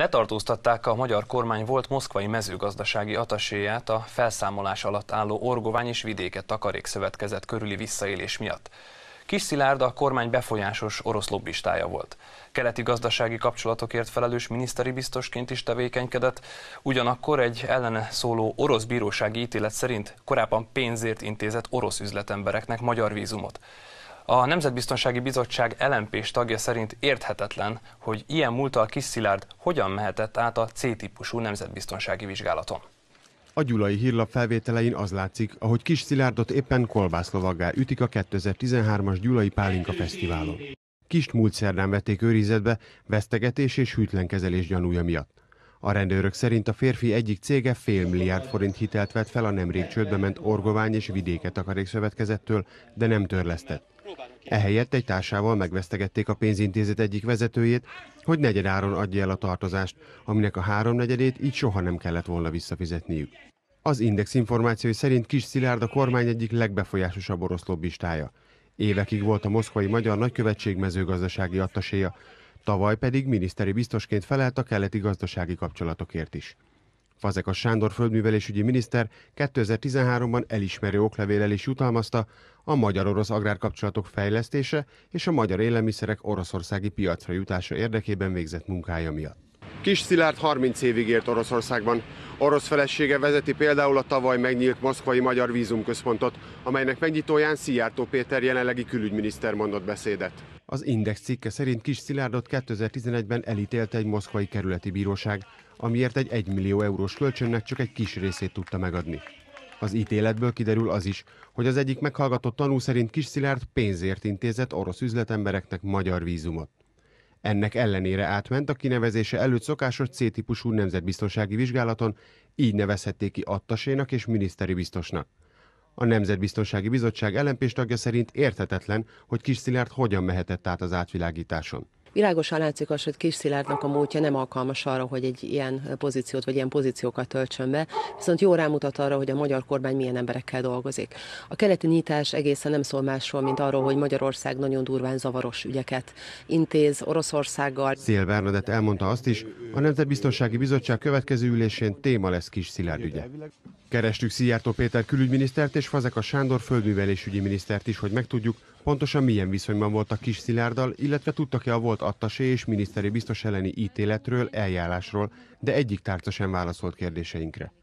Letartóztatták a magyar kormány volt moszkvai mezőgazdasági ataséját a felszámolás alatt álló Orgovány és Vidéke Takarékszövetkezet körüli visszaélés miatt. Kis Szilárd a kormány befolyásos orosz lobbistája volt. Keleti gazdasági kapcsolatokért felelős miniszteri biztosként is tevékenykedett, ugyanakkor egy ellene szóló orosz bírósági ítélet szerint korábban pénzért intézett orosz üzletembereknek magyar vízumot. A Nemzetbiztonsági Bizottság lmp tagja szerint érthetetlen, hogy ilyen múltal szilárd hogyan mehetett át a C-típusú nemzetbiztonsági vizsgálaton. A gyulai hírlap felvételein az látszik, ahogy Kis Szilárdot éppen kolbászlovaggá ütik a 2013-as Gyulai Pálinka Fesztiválon. Kist múlt szerdán vették őrizetbe vesztegetés és hűtlen kezelés gyanúja miatt. A rendőrök szerint a férfi egyik cége fél milliárd forint hitelt vett fel a nemrég csődbe ment Orgovány és Vidéke Szövetkezettől, de nem törlesztett. Ehelyett egy társával megvesztegették a pénzintézet egyik vezetőjét, hogy negyedáron adja el a tartozást, aminek a háromnegyedét így soha nem kellett volna visszafizetniük. Az Index információi szerint Kis Szilárd a kormány egyik legbefolyásosabb orosz lobbistája. Évekig volt a moszkvai magyar nagykövetség mezőgazdasági attaséja, Tavaly pedig miniszteri biztosként felelt a keleti gazdasági kapcsolatokért is. Fazekas Sándor földművelésügyi miniszter 2013-ban elismerő oklevéllel is jutalmazta a magyar-orosz agrárkapcsolatok fejlesztése és a magyar élelmiszerek oroszországi piacra jutása érdekében végzett munkája miatt. Kis Szilárd 30 évig élt Oroszországban. Orosz felesége vezeti például a tavaly megnyílt Moszkvai Magyar Vízumközpontot, amelynek megnyitóján Szijjártó Péter jelenlegi külügyminiszter mondott beszédet. Az Index cikke szerint Kis Szilárdot 2011-ben elítélte egy moszkvai kerületi bíróság, amiért egy 1 millió eurós kölcsönnek csak egy kis részét tudta megadni. Az ítéletből kiderül az is, hogy az egyik meghallgatott tanú szerint Kis Szilárd pénzért intézett orosz üzletembereknek magyar vízumot. Ennek ellenére átment a kinevezése előtt szokásos C-típusú nemzetbiztonsági vizsgálaton, így nevezhették ki attasénak és miniszteri biztosnak. A Nemzetbiztonsági Bizottság ellenpés tagja szerint érthetetlen, hogy Kis Szilárd hogyan mehetett át az átvilágításon. Világosan látszik az, hogy Kis Szilárdnak a múltja nem alkalmas arra, hogy egy ilyen pozíciót vagy ilyen pozíciókat töltsön be, viszont jó rámutat arra, hogy a magyar kormány milyen emberekkel dolgozik. A keleti nyitás egészen nem szól másról, mint arról, hogy Magyarország nagyon durván zavaros ügyeket intéz Oroszországgal. Szél Bernadett elmondta azt is, a Nemzetbiztonsági Bizottság következő ülésén téma lesz Kis Szilárd ügye. Kerestük Szijjártó Péter külügyminisztert és a Sándor földművelésügyi minisztert is, hogy megtudjuk, pontosan milyen viszonyban volt a Kis Szilárddal, illetve tudtak-e a volt attasé és miniszteri biztos elleni ítéletről, eljárásról, de egyik tárca sem válaszolt kérdéseinkre.